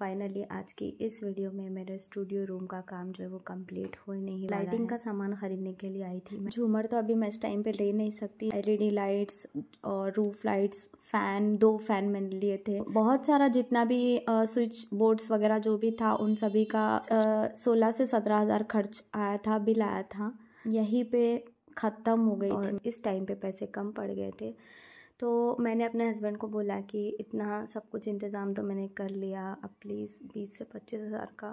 Finally आज की इस वीडियो में मेरे स्टूडियो रूम का काम जो है वो कंप्लीट होने ही लाइटिंग का सामान खरीदने के लिए आई थी झूमर तो अभी मैं इस टाइम पे ले नहीं सकती एलईडी लाइट्स e और रूफ लाइट्स फैन दो फैन मैंने लिए थे बहुत सारा जितना भी स्विच बोर्ड्स वगैरह जो भी था उन सभी का सोलह से सत्रह हज़ार खर्च आया था बिल आया था यहीं पे ख़त्म हो गई थी इस टाइम पे पैसे कम पड़ गए थे तो मैंने अपने हस्बैंड को बोला कि इतना सब कुछ इंतज़ाम तो मैंने कर लिया अब प्लीज़ बीस से पच्चीस हज़ार का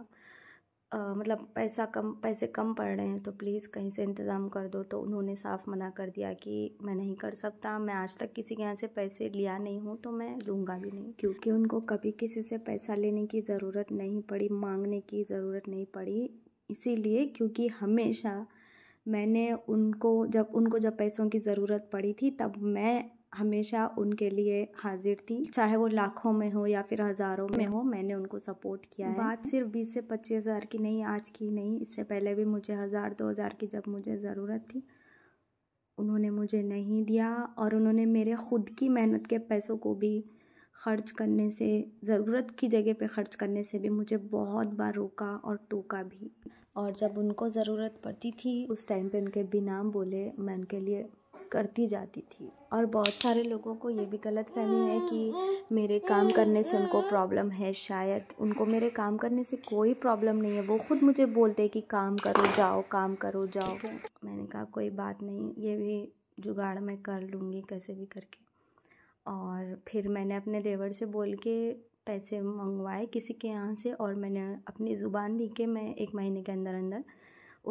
आ, मतलब पैसा कम पैसे कम पड़ रहे हैं तो प्लीज़ कहीं से इंतज़ाम कर दो तो उन्होंने साफ मना कर दिया कि मैं नहीं कर सकता मैं आज तक किसी के यहाँ से पैसे लिया नहीं हूँ तो मैं दूंगा भी नहीं क्योंकि उनको कभी किसी से पैसा लेने की ज़रूरत नहीं पड़ी मांगने की ज़रूरत नहीं पड़ी इसीलिए क्योंकि हमेशा मैंने उनको जब उनको जब पैसों की ज़रूरत पड़ी थी तब मैं हमेशा उनके लिए हाजिर थी चाहे वो लाखों में हो या फिर हज़ारों में हो मैंने उनको सपोर्ट किया है बात सिर्फ बीस से पच्चीस हज़ार की नहीं आज की नहीं इससे पहले भी मुझे हज़ार दो हज़ार की जब मुझे ज़रूरत थी उन्होंने मुझे नहीं दिया और उन्होंने मेरे ख़ुद की मेहनत के पैसों को भी खर्च करने से ज़रूरत की जगह पे खर्च करने से भी मुझे बहुत बार रोका और टोका भी और जब उनको ज़रूरत पड़ती थी उस टाइम पे उनके बिना बोले मैं उनके लिए करती जाती थी और बहुत सारे लोगों को ये भी गलत फहमी है कि मेरे काम करने से उनको प्रॉब्लम है शायद उनको मेरे काम करने से कोई प्रॉब्लम नहीं है वो खुद मुझे बोलते हैं कि काम करो जाओ काम करो जाओ मैंने कहा कोई बात नहीं ये भी जुगाड़ मैं कर लूँगी कैसे भी करके और फिर मैंने अपने देवर से बोल के पैसे मंगवाए किसी के यहाँ से और मैंने अपनी ज़ुबान दी कि मैं एक महीने के अंदर अंदर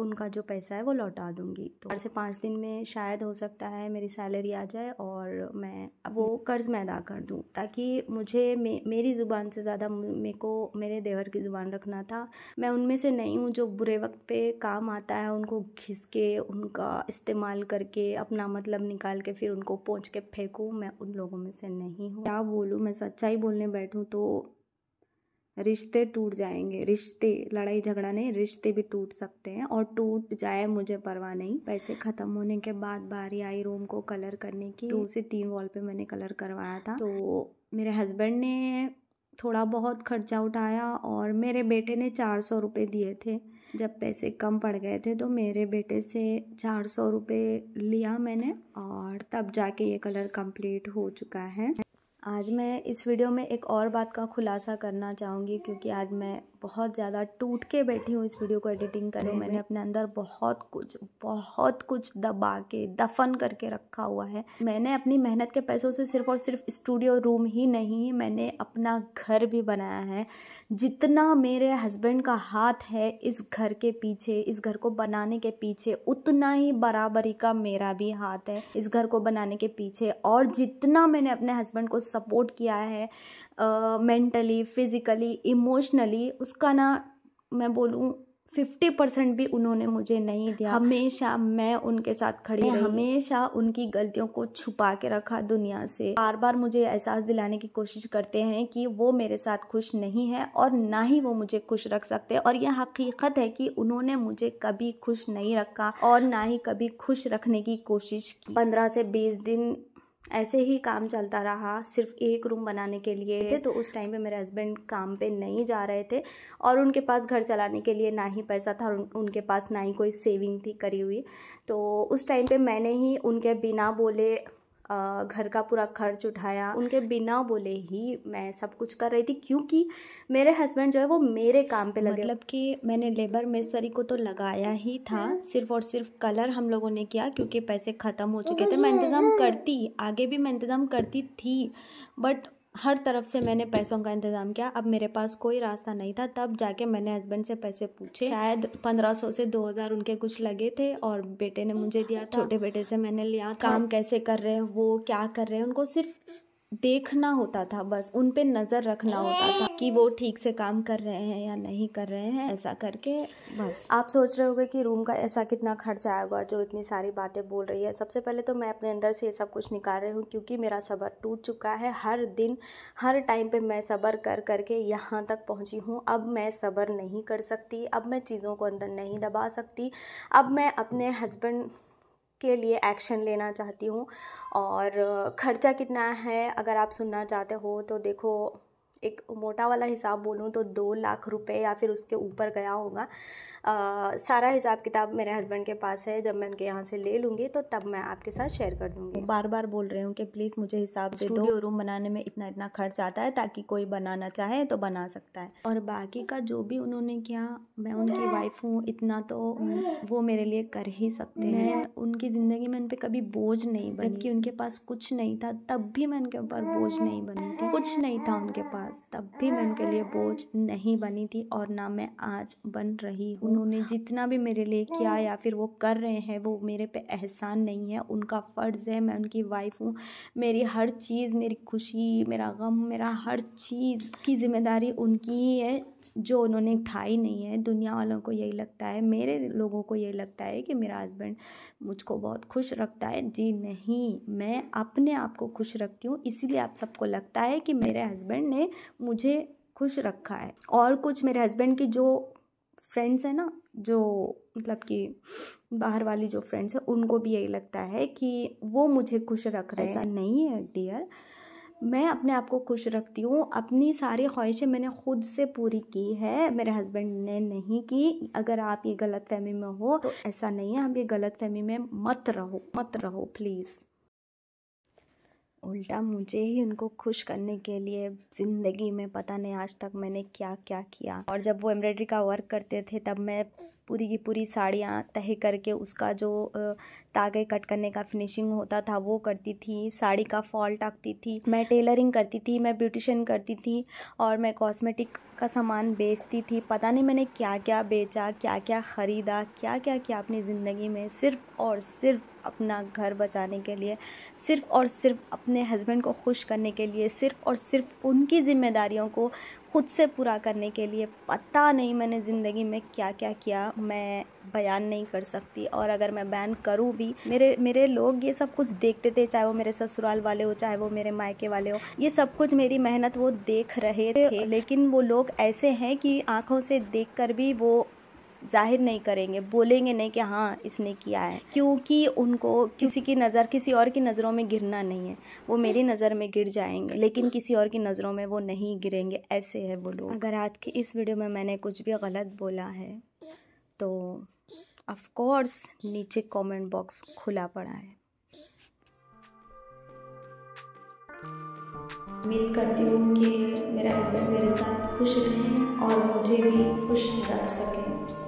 उनका जो पैसा है वो लौटा दूंगी तो चार से पाँच दिन में शायद हो सकता है मेरी सैलरी आ जाए और मैं वो कर्ज़ मैं अदा कर दूँ ताकि मुझे मे, मेरी ज़ुबान से ज़्यादा मेरे को मेरे देवर की ज़ुबान रखना था मैं उनमें से नहीं हूँ जो बुरे वक्त पे काम आता है उनको घिस के उनका इस्तेमाल करके अपना मतलब निकाल के फिर उनको पहुँच के फेंकूँ मैं उन लोगों में से नहीं हूँ क्या बोलूँ मैं सच्चाई बोलने बैठूँ तो रिश्ते टूट जाएंगे रिश्ते लड़ाई झगड़ा नहीं रिश्ते भी टूट सकते हैं और टूट जाए मुझे परवाह नहीं पैसे खत्म होने के बाद बारी आई रूम को कलर करने की दो से तीन वॉल पे मैंने कलर करवाया था तो मेरे हस्बैंड ने थोड़ा बहुत खर्चा उठाया और मेरे बेटे ने चार सौ रुपये दिए थे जब पैसे कम पड़ गए थे तो मेरे बेटे से चार सौ रुपये लिया मैंने और तब जाके ये कलर कंप्लीट हो चुका है आज मैं इस वीडियो में एक और बात का खुलासा करना चाहूँगी क्योंकि आज मैं बहुत ज़्यादा टूट के बैठी हूँ इस वीडियो को एडिटिंग करो मैंने अपने अंदर बहुत कुछ बहुत कुछ दबा के दफन करके रखा हुआ है मैंने अपनी मेहनत के पैसों से सिर्फ और सिर्फ स्टूडियो रूम ही नहीं मैंने अपना घर भी बनाया है जितना मेरे हस्बैंड का हाथ है इस घर के पीछे इस घर को बनाने के पीछे उतना ही बराबरी का मेरा भी हाथ है इस घर को बनाने के पीछे और जितना मैंने अपने हस्बैंड को सपोर्ट किया है मेंटली फिज़िकली इमोशनली उसका ना मैं बोलूँ फिफ्टी परसेंट भी उन्होंने मुझे नहीं दिया हमेशा मैं उनके साथ खड़ी रही हमेशा उनकी गलतियों को छुपा के रखा दुनिया से बार बार मुझे एहसास दिलाने की कोशिश करते हैं कि वो मेरे साथ खुश नहीं है और ना ही वो मुझे खुश रख सकते और यह हकीकत है कि उन्होंने मुझे कभी खुश नहीं रखा और ना ही कभी खुश रखने की कोशिश की पंद्रह से बीस दिन ऐसे ही काम चलता रहा सिर्फ एक रूम बनाने के लिए थे तो उस टाइम पे मेरे हस्बैंड काम पे नहीं जा रहे थे और उनके पास घर चलाने के लिए ना ही पैसा था और उनके पास ना ही कोई सेविंग थी करी हुई तो उस टाइम पे मैंने ही उनके बिना बोले घर का पूरा खर्च उठाया उनके बिना बोले ही मैं सब कुछ कर रही थी क्योंकि मेरे हस्बैंड जो है वो मेरे काम पे लगे मतलब कि मैंने लेबर मिस्त्री को तो लगाया ही था हम्म। सिर्फ और सिर्फ कलर हम लोगों ने किया क्योंकि पैसे ख़त्म हो चुके थे हम्म, मैं हम्म, इंतज़ाम करती आगे भी मैं इंतज़ाम करती थी बट हर तरफ से मैंने पैसों का इंतज़ाम किया अब मेरे पास कोई रास्ता नहीं था तब जाके मैंने हस्बैंड से पैसे पूछे शायद पंद्रह सौ से दो हज़ार उनके कुछ लगे थे और बेटे ने मुझे दिया छोटे बेटे से मैंने लिया काम कैसे कर रहे हैं वो क्या कर रहे हैं उनको सिर्फ देखना होता था बस उन पे नज़र रखना होता था कि वो ठीक से काम कर रहे हैं या नहीं कर रहे हैं ऐसा करके बस आप सोच रहे होगे कि रूम का ऐसा कितना खर्चा आएगा जो इतनी सारी बातें बोल रही है सबसे पहले तो मैं अपने अंदर से ये सब कुछ निकाल रही हूँ क्योंकि मेरा सबर टूट चुका है हर दिन हर टाइम पर मैं सबर कर करके यहाँ तक पहुँची हूँ अब मैं सबर नहीं कर सकती अब मैं चीज़ों को अंदर नहीं दबा सकती अब मैं अपने हस्बैंड के लिए एक्शन लेना चाहती हूँ और खर्चा कितना है अगर आप सुनना चाहते हो तो देखो एक मोटा वाला हिसाब बोलूँ तो दो लाख रुपए या फिर उसके ऊपर गया होगा आ, सारा हिसाब किताब मेरे हस्बैंड के पास है जब मैं उनके यहाँ से ले लूँगी तो तब मैं आपके साथ शेयर कर दूँगी बार बार बोल रही हूँ कि प्लीज़ मुझे हिसाब से दो रूम बनाने में इतना इतना खर्च आता है ताकि कोई बनाना चाहे तो बना सकता है और बाकी का जो भी उन्होंने किया मैं उनकी वाइफ हूँ इतना तो वो मेरे लिए कर ही सकते हैं उनकी ज़िंदगी में उन पर कभी बोझ नहीं बनी जबकि उनके पास कुछ नहीं था तब भी मैं उनके ऊपर बोझ नहीं बनी थी कुछ नहीं था उनके पास तब भी मैं उनके लिए बोझ नहीं बनी थी और ना मैं आज बन रही हूँ उन्होंने जितना भी मेरे लिए किया हाँ। या फिर वो कर रहे हैं वो मेरे पे एहसान नहीं है उनका फ़र्ज़ है मैं उनकी वाइफ हूँ मेरी हर चीज़ मेरी खुशी मेरा गम मेरा हर चीज़ की ज़िम्मेदारी उनकी ही है जो उन्होंने उठाई नहीं है दुनिया वालों को यही लगता है मेरे लोगों को यही लगता है कि मेरा हस्बैंड मुझको बहुत खुश रखता है जी नहीं मैं अपने आप को खुश रखती हूँ इसीलिए आप सबको लगता है कि मेरे हस्बैंड ने मुझे खुश रखा है और कुछ मेरे हस्बैंड की जो फ्रेंड्स हैं ना जो मतलब कि बाहर वाली जो फ्रेंड्स हैं उनको भी यही लगता है कि वो मुझे खुश रख रहे ऐसा नहीं है डियर मैं अपने आप को खुश रखती हूँ अपनी सारी ख्वाहिशें मैंने ख़ुद से पूरी की है मेरे हस्बैंड ने नहीं की अगर आप ये गलत फहमी में हो तो ऐसा नहीं है आप ये गलत फहमी में मत रहो मत रहो प्लीज़ उल्टा मुझे ही उनको खुश करने के लिए ज़िंदगी में पता नहीं आज तक मैंने क्या क्या किया और जब वो एम्ब्रॉयडरी का वर्क करते थे तब मैं पूरी की पूरी साड़ियाँ तह करके उसका जो तागे कट करने का फिनिशिंग होता था वो करती थी साड़ी का फॉल टाकती थी मैं टेलरिंग करती थी मैं ब्यूटिशन करती थी और मैं कॉस्मेटिक का सामान बेचती थी पता नहीं मैंने क्या क्या बेचा क्या क्या ख़रीदा क्या क्या किया अपनी ज़िंदगी में सिर्फ और सिर्फ अपना घर बचाने के लिए सिर्फ़ और सिर्फ अपने हस्बैंड को खुश करने के लिए सिर्फ़ और सिर्फ उनकी ज़िम्मेदारियों को ख़ुद से पूरा करने के लिए पता नहीं मैंने ज़िंदगी में क्या क्या किया मैं बयान नहीं कर सकती और अगर मैं बयान करूँ भी मेरे मेरे लोग ये सब कुछ देखते थे चाहे वो मेरे ससुराल वाले हो चाहे वो मेरे मायके वाले हो ये सब कुछ मेरी मेहनत वो देख रहे थे लेकिन वो लोग ऐसे हैं कि आँखों से देख कर भी वो जाहिर नहीं करेंगे बोलेंगे नहीं कि हाँ इसने किया है क्योंकि उनको किसी की नज़र किसी और की नज़रों में गिरना नहीं है वो मेरी नज़र में गिर जाएंगे लेकिन किसी और की नज़रों में वो नहीं गिरेंगे ऐसे है वो लोग अगर आज की इस वीडियो में मैंने कुछ भी गलत बोला है तो ऑफकोर्स नीचे कॉमेंट बॉक्स खुला पड़ा है उम्मीद करती हूँ कि मेरा हस्बैंड मेरे साथ खुश रहें और मुझे भी खुश रख सकें